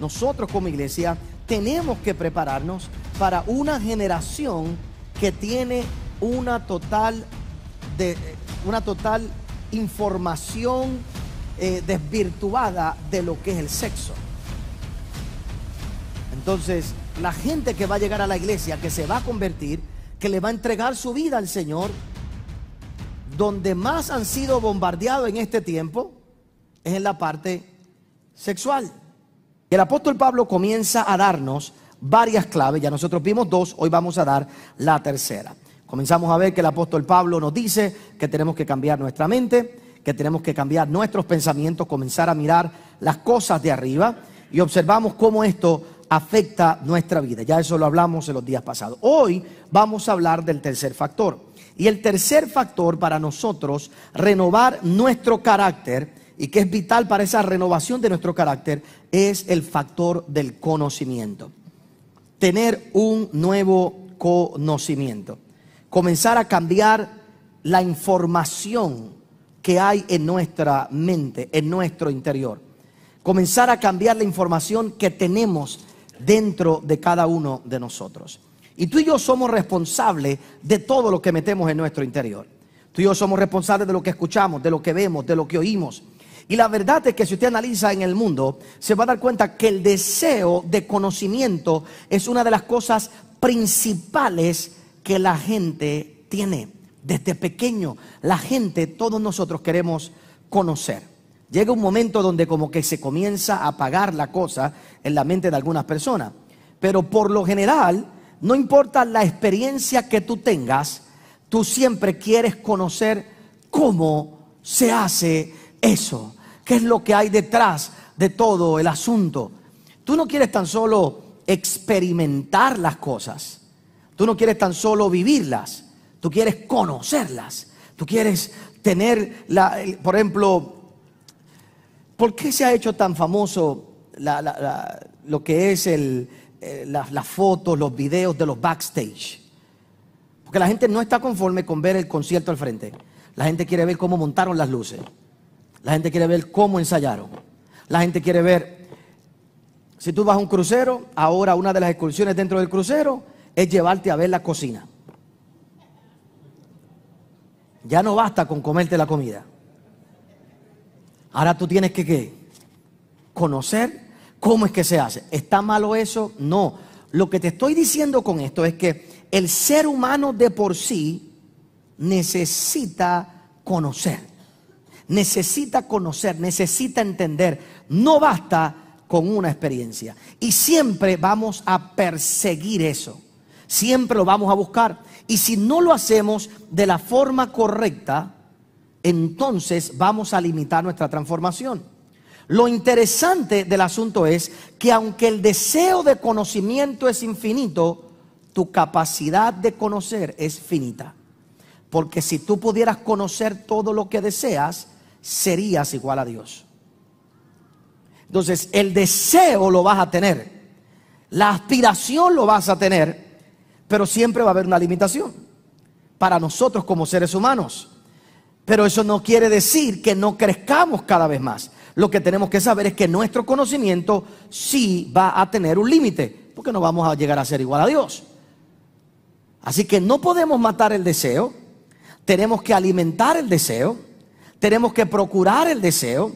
nosotros como iglesia tenemos que prepararnos para una generación que tiene una total, de, eh, una total información eh, desvirtuada de lo que es el sexo. Entonces, la gente que va a llegar a la iglesia, que se va a convertir, que le va a entregar su vida al Señor, donde más han sido bombardeados en este tiempo, es en la parte sexual el apóstol Pablo comienza a darnos varias claves. Ya nosotros vimos dos, hoy vamos a dar la tercera. Comenzamos a ver que el apóstol Pablo nos dice que tenemos que cambiar nuestra mente, que tenemos que cambiar nuestros pensamientos, comenzar a mirar las cosas de arriba y observamos cómo esto afecta nuestra vida. Ya eso lo hablamos en los días pasados. Hoy vamos a hablar del tercer factor. Y el tercer factor para nosotros, renovar nuestro carácter, y que es vital para esa renovación de nuestro carácter es el factor del conocimiento. Tener un nuevo conocimiento. Comenzar a cambiar la información que hay en nuestra mente, en nuestro interior. Comenzar a cambiar la información que tenemos dentro de cada uno de nosotros. Y tú y yo somos responsables de todo lo que metemos en nuestro interior. Tú y yo somos responsables de lo que escuchamos, de lo que vemos, de lo que oímos y la verdad es que si usted analiza en el mundo, se va a dar cuenta que el deseo de conocimiento es una de las cosas principales que la gente tiene. Desde pequeño, la gente, todos nosotros queremos conocer. Llega un momento donde como que se comienza a apagar la cosa en la mente de algunas personas. Pero por lo general, no importa la experiencia que tú tengas, tú siempre quieres conocer cómo se hace eso qué es lo que hay detrás de todo el asunto. Tú no quieres tan solo experimentar las cosas, tú no quieres tan solo vivirlas, tú quieres conocerlas, tú quieres tener, la, por ejemplo, ¿por qué se ha hecho tan famoso lo que es el, eh, las fotos, los videos de los backstage? Porque la gente no está conforme con ver el concierto al frente. La gente quiere ver cómo montaron las luces. La gente quiere ver cómo ensayaron. La gente quiere ver, si tú vas a un crucero, ahora una de las excursiones dentro del crucero es llevarte a ver la cocina. Ya no basta con comerte la comida. Ahora tú tienes que conocer cómo es que se hace. ¿Está malo eso? No. Lo que te estoy diciendo con esto es que el ser humano de por sí necesita conocer necesita conocer, necesita entender. No basta con una experiencia. Y siempre vamos a perseguir eso. Siempre lo vamos a buscar. Y si no lo hacemos de la forma correcta, entonces vamos a limitar nuestra transformación. Lo interesante del asunto es que aunque el deseo de conocimiento es infinito, tu capacidad de conocer es finita. Porque si tú pudieras conocer todo lo que deseas, serías igual a Dios. Entonces, el deseo lo vas a tener, la aspiración lo vas a tener, pero siempre va a haber una limitación para nosotros como seres humanos. Pero eso no quiere decir que no crezcamos cada vez más. Lo que tenemos que saber es que nuestro conocimiento sí va a tener un límite, porque no vamos a llegar a ser igual a Dios. Así que no podemos matar el deseo, tenemos que alimentar el deseo tenemos que procurar el deseo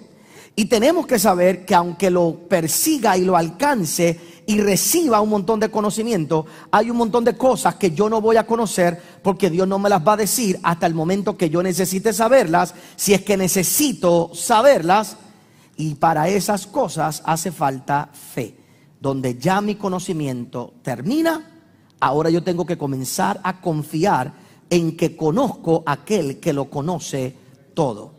y tenemos que saber que aunque lo persiga y lo alcance y reciba un montón de conocimiento, hay un montón de cosas que yo no voy a conocer porque Dios no me las va a decir hasta el momento que yo necesite saberlas, si es que necesito saberlas. Y para esas cosas hace falta fe. Donde ya mi conocimiento termina, ahora yo tengo que comenzar a confiar en que conozco aquel que lo conoce todo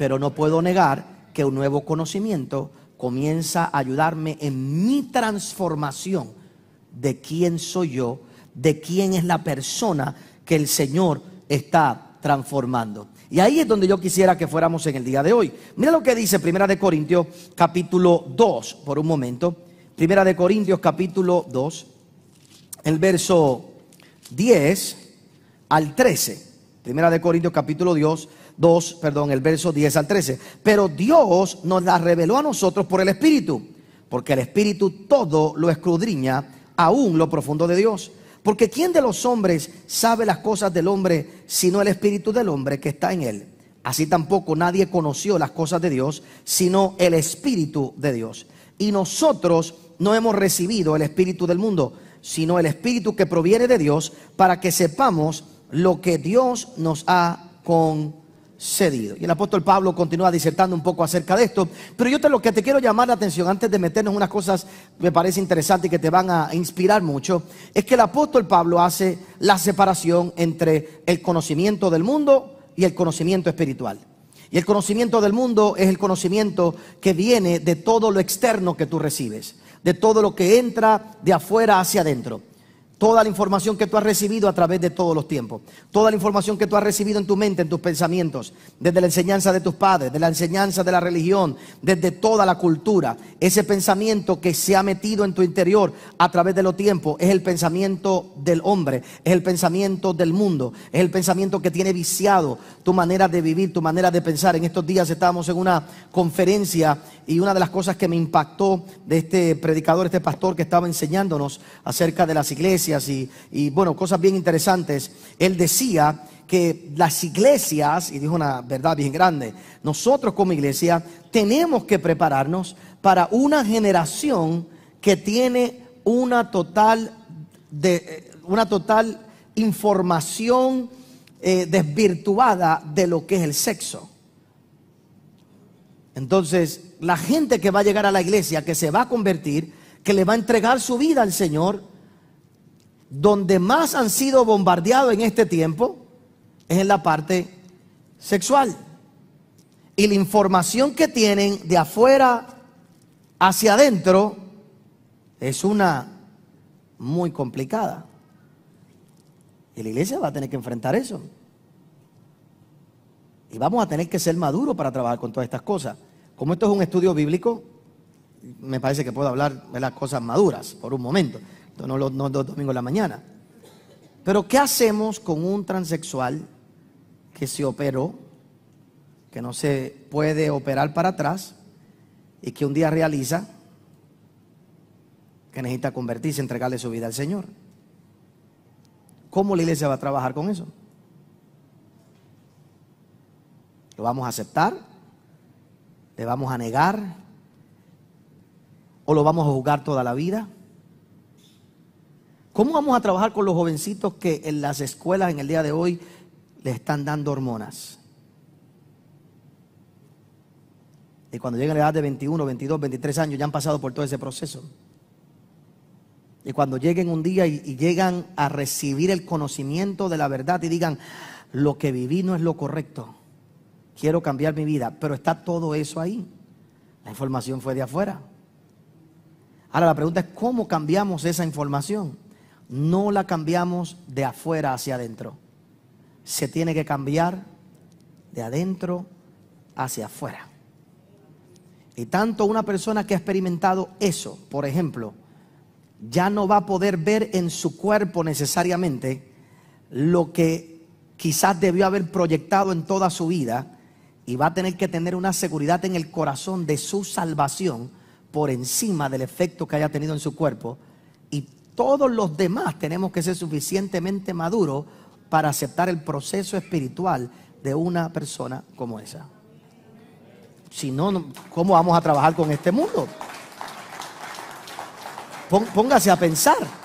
pero no puedo negar que un nuevo conocimiento comienza a ayudarme en mi transformación de quién soy yo, de quién es la persona que el Señor está transformando. Y ahí es donde yo quisiera que fuéramos en el día de hoy. Mira lo que dice Primera de Corintios capítulo 2, por un momento. Primera de Corintios capítulo 2, el verso 10 al 13. Primera de Corintios capítulo 2, 2, perdón, el verso 10 al 13. Pero Dios nos la reveló a nosotros por el Espíritu, porque el Espíritu todo lo escudriña, aún lo profundo de Dios. Porque ¿quién de los hombres sabe las cosas del hombre sino el Espíritu del hombre que está en él? Así tampoco nadie conoció las cosas de Dios sino el Espíritu de Dios. Y nosotros no hemos recibido el Espíritu del mundo, sino el Espíritu que proviene de Dios para que sepamos lo que Dios nos ha concedido cedido. Y el apóstol Pablo continúa disertando un poco acerca de esto, pero yo te lo que te quiero llamar la atención antes de meternos en unas cosas que me parece interesante y que te van a inspirar mucho, es que el apóstol Pablo hace la separación entre el conocimiento del mundo y el conocimiento espiritual. Y el conocimiento del mundo es el conocimiento que viene de todo lo externo que tú recibes, de todo lo que entra de afuera hacia adentro. Toda la información que tú has recibido a través de todos los tiempos. Toda la información que tú has recibido en tu mente, en tus pensamientos. Desde la enseñanza de tus padres, de la enseñanza de la religión, desde toda la cultura. Ese pensamiento que se ha metido en tu interior a través de los tiempos es el pensamiento del hombre, es el pensamiento del mundo, es el pensamiento que tiene viciado tu manera de vivir, tu manera de pensar. En estos días estábamos en una conferencia y una de las cosas que me impactó de este predicador, este pastor que estaba enseñándonos acerca de las iglesias y, bueno, cosas bien interesantes, él decía que las iglesias, y dijo una verdad bien grande, nosotros como iglesia tenemos que prepararnos para una generación que tiene una total, de, eh, una total información eh, desvirtuada de lo que es el sexo. Entonces, la gente que va a llegar a la iglesia, que se va a convertir, que le va a entregar su vida al Señor, donde más han sido bombardeados en este tiempo es en la parte sexual. Y la información que tienen de afuera hacia adentro es una muy complicada. Y la iglesia va a tener que enfrentar eso. Y vamos a tener que ser maduros para trabajar con todas estas cosas. Como esto es un estudio bíblico, me parece que puedo hablar de las cosas maduras por un momento no los, no domingos de la mañana. Pero ¿qué hacemos con un transexual que se operó, que no se puede operar para atrás y que un día realiza que necesita convertirse, entregarle su vida al Señor? ¿Cómo la iglesia va a trabajar con eso? ¿Lo vamos a aceptar? ¿Le vamos a negar? ¿O lo vamos a juzgar toda la vida? ¿Cómo vamos a trabajar con los jovencitos que en las escuelas en el día de hoy les están dando hormonas? Y cuando llegan a la edad de 21, 22, 23 años ya han pasado por todo ese proceso. Y cuando lleguen un día y, y llegan a recibir el conocimiento de la verdad y digan, lo que viví no es lo correcto, quiero cambiar mi vida, pero está todo eso ahí. La información fue de afuera. Ahora la pregunta es, ¿cómo cambiamos esa información? no la cambiamos de afuera hacia adentro. Se tiene que cambiar de adentro hacia afuera. Y tanto una persona que ha experimentado eso, por ejemplo, ya no va a poder ver en su cuerpo necesariamente lo que quizás debió haber proyectado en toda su vida y va a tener que tener una seguridad en el corazón de su salvación por encima del efecto que haya tenido en su cuerpo y todos los demás tenemos que ser suficientemente maduros para aceptar el proceso espiritual de una persona como esa. Si no, ¿cómo vamos a trabajar con este mundo? Póngase a pensar.